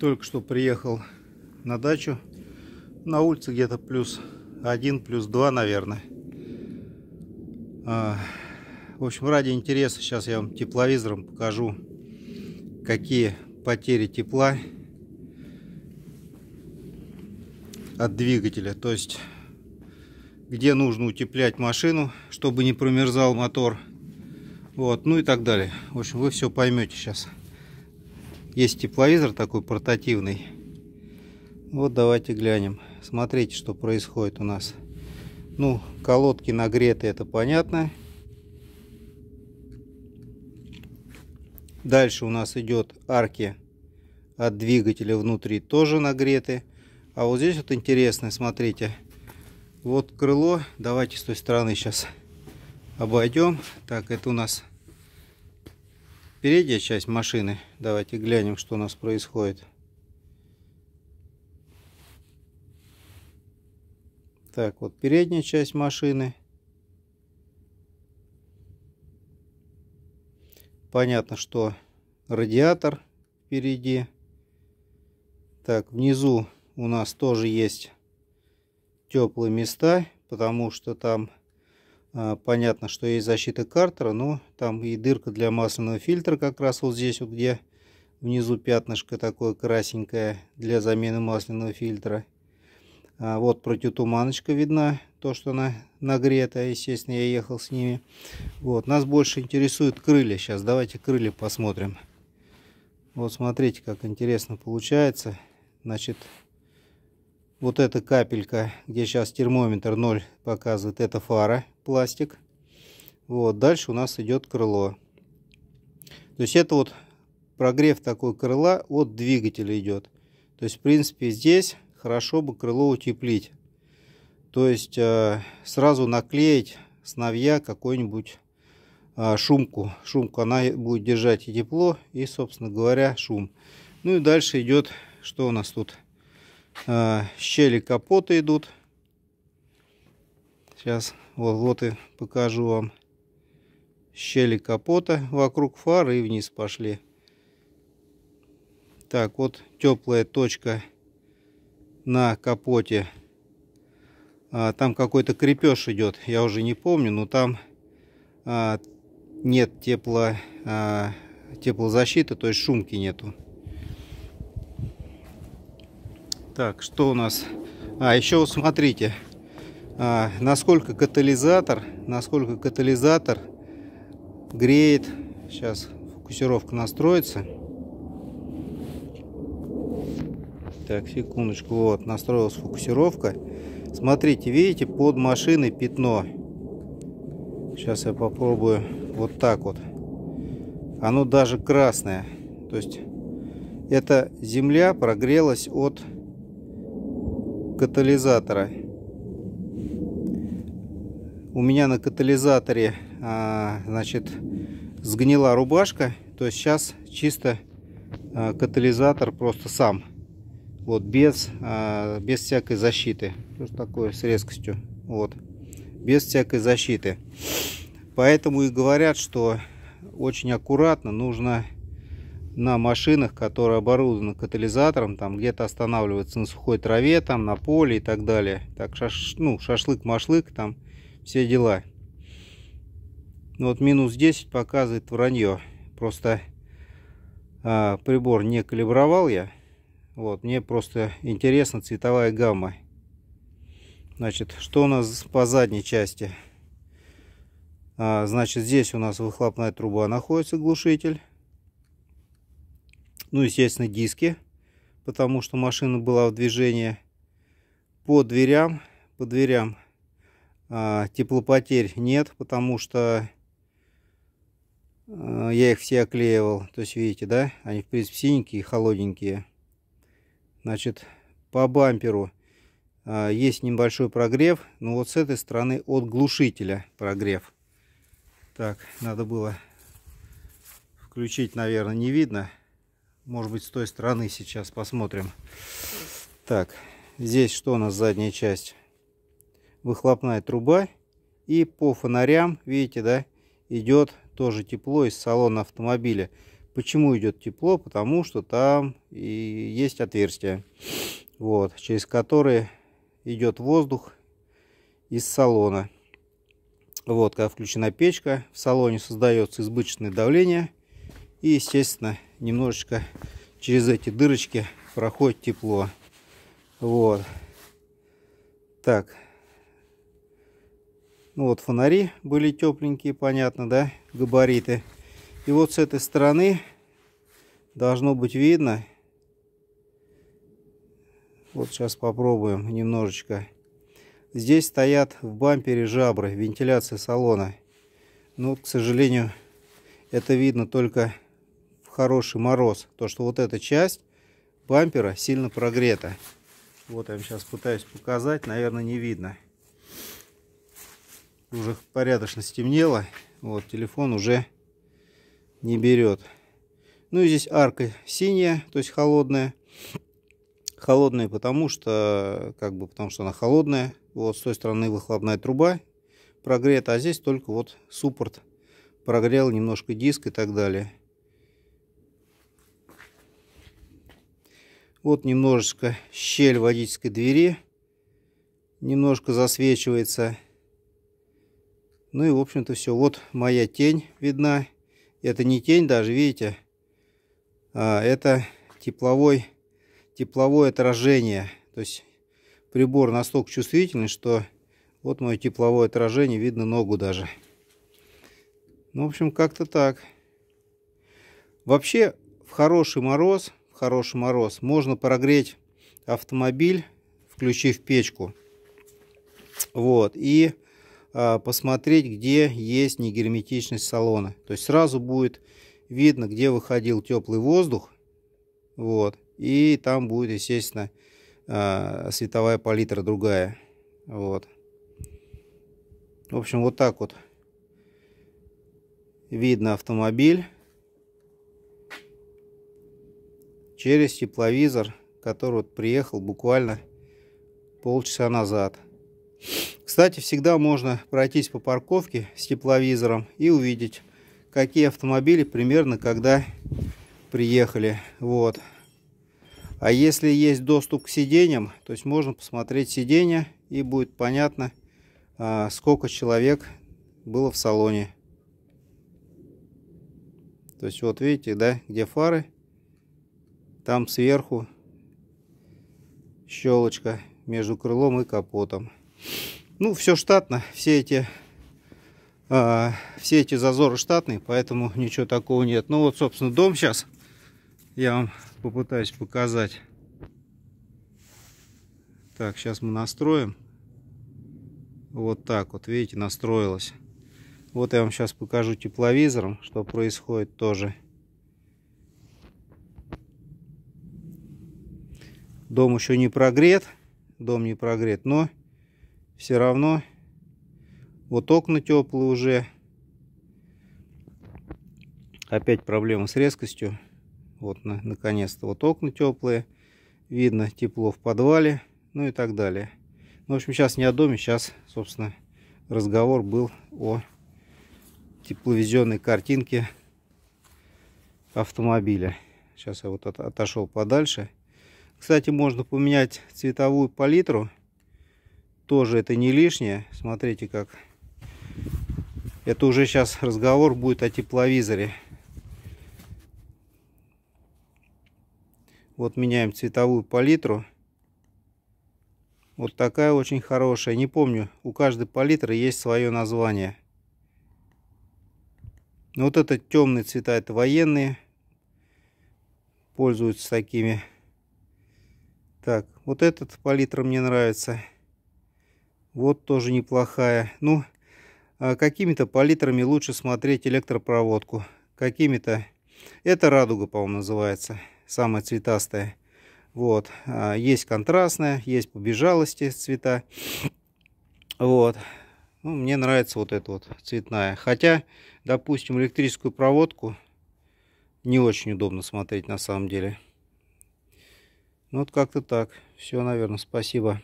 Только что приехал на дачу. На улице где-то плюс один, плюс два, наверное. А, в общем, ради интереса сейчас я вам тепловизором покажу, какие потери тепла от двигателя. То есть, где нужно утеплять машину, чтобы не промерзал мотор. Вот, ну и так далее. В общем, вы все поймете сейчас. Есть тепловизор такой портативный. Вот давайте глянем. Смотрите, что происходит у нас. Ну, колодки нагреты, это понятно. Дальше у нас идет арки от двигателя внутри тоже нагреты. А вот здесь вот интересно, смотрите. Вот крыло. Давайте с той стороны сейчас обойдем. Так, это у нас передняя часть машины. Давайте глянем, что у нас происходит. Так, вот передняя часть машины. Понятно, что радиатор впереди. Так, внизу у нас тоже есть теплые места, потому что там а, понятно, что есть защита картера, но там и дырка для масляного фильтра как раз вот здесь, вот где внизу пятнышко такое красненькое для замены масляного фильтра. А вот противотуманочка видна, то, что она нагрета, естественно, я ехал с ними. Вот, нас больше интересуют крылья сейчас, давайте крылья посмотрим. Вот смотрите, как интересно получается. Значит, вот эта капелька, где сейчас термометр 0 показывает, это фара, пластик. Вот, дальше у нас идет крыло. То есть это вот прогрев такой крыла от двигателя идет. То есть, в принципе, здесь хорошо бы крыло утеплить. То есть э, сразу наклеить сновья какую-нибудь э, шумку. Шумку она будет держать и тепло, и, собственно говоря, шум. Ну и дальше идет, что у нас тут? А, щели капота идут. Сейчас вот, вот и покажу вам щели капота вокруг фары и вниз пошли. Так, вот теплая точка на капоте. А, там какой-то крепеж идет, я уже не помню, но там а, нет тепло, а, теплозащиты, то есть шумки нету. Так, что у нас? А, еще смотрите, а, насколько катализатор, насколько катализатор греет. Сейчас фокусировка настроится. Так, секундочку, вот, настроилась фокусировка. Смотрите, видите, под машиной пятно. Сейчас я попробую вот так вот. Оно даже красное. То есть, эта земля прогрелась от катализатора. У меня на катализаторе а, значит, сгнила рубашка, то есть сейчас чисто а, катализатор просто сам. Вот, без, а, без всякой защиты. Что такое с резкостью? Вот. Без всякой защиты. Поэтому и говорят, что очень аккуратно нужно на машинах, которые оборудованы катализатором, там где-то останавливаются на сухой траве, там на поле и так далее. Так, шаш, ну, шашлык-машлык, там все дела. Ну, вот минус 10 показывает вранье. Просто а, прибор не калибровал я. Вот, мне просто интересна цветовая гамма. Значит, что у нас по задней части? А, значит, здесь у нас выхлопная труба находится, глушитель. Ну, естественно, диски, потому что машина была в движении. По дверям, по дверям а, теплопотерь нет, потому что а, я их все оклеивал. То есть, видите, да? Они, в принципе, синенькие, холодненькие. Значит, по бамперу а, есть небольшой прогрев. Но вот с этой стороны от глушителя прогрев. Так, надо было включить, наверное, не видно. Может быть, с той стороны сейчас посмотрим. Так, здесь что у нас задняя часть? Выхлопная труба. И по фонарям, видите, да, идет тоже тепло из салона автомобиля. Почему идет тепло? Потому что там и есть отверстие, вот, через которые идет воздух из салона. Вот, когда включена печка, в салоне создается избыточное давление – и, естественно, немножечко через эти дырочки проходит тепло. Вот. Так. Ну вот фонари были тепленькие, понятно, да, габариты. И вот с этой стороны должно быть видно. Вот сейчас попробуем немножечко. Здесь стоят в бампере жабры, вентиляция салона. Но, ну, к сожалению, это видно только хороший мороз, то что вот эта часть бампера сильно прогрета. Вот я вам сейчас пытаюсь показать, наверное, не видно. Уже порядочно стемнело, вот телефон уже не берет. Ну и здесь арка синяя, то есть холодная. Холодная потому что, как бы, потому что она холодная. Вот с той стороны выхлопная труба прогрета, а здесь только вот суппорт прогрел немножко диск и так далее. Вот немножечко щель водительской двери. Немножко засвечивается. Ну и, в общем-то, все. Вот моя тень видна. Это не тень даже, видите? А, это тепловой, тепловое отражение. То есть прибор настолько чувствительный, что вот мое тепловое отражение, видно ногу даже. Ну, в общем, как-то так. Вообще, в хороший мороз хороший мороз, можно прогреть автомобиль, включив печку. Вот, и э, посмотреть, где есть негерметичность салона. То есть сразу будет видно, где выходил теплый воздух. Вот, и там будет, естественно, э, световая палитра другая. Вот. В общем, вот так вот видно автомобиль. через тепловизор, который вот приехал буквально полчаса назад. Кстати, всегда можно пройтись по парковке с тепловизором и увидеть, какие автомобили примерно когда приехали. Вот. А если есть доступ к сиденьям, то есть можно посмотреть сиденья и будет понятно, а, сколько человек было в салоне. То есть вот видите, да, где фары – там сверху щелочка между крылом и капотом. Ну, все штатно, все эти, э, все эти зазоры штатные, поэтому ничего такого нет. Ну вот, собственно, дом сейчас я вам попытаюсь показать. Так, сейчас мы настроим. Вот так вот, видите, настроилось. Вот я вам сейчас покажу тепловизором, что происходит тоже. Дом еще не прогрет. Дом не прогрет, но все равно вот окна теплые уже. Опять проблема с резкостью. Вот, наконец-то, вот окна теплые. Видно тепло в подвале, ну и так далее. Ну, в общем, сейчас не о доме, сейчас, собственно, разговор был о тепловизионной картинке автомобиля. Сейчас я вот отошел подальше. Кстати, можно поменять цветовую палитру. Тоже это не лишнее. Смотрите как. Это уже сейчас разговор будет о тепловизоре. Вот меняем цветовую палитру. Вот такая очень хорошая. Не помню, у каждой палитры есть свое название. Ну, вот это темные цвета, это военные. Пользуются такими так, вот этот палитра мне нравится. Вот тоже неплохая. Ну, а какими-то палитрами лучше смотреть электропроводку. Какими-то... Это радуга, по-моему, называется. Самая цветастая. Вот. А, есть контрастная, есть побежалости цвета. Вот. Ну, мне нравится вот эта вот цветная. Хотя, допустим, электрическую проводку не очень удобно смотреть на самом деле. Ну вот как-то так. Все, наверное, спасибо.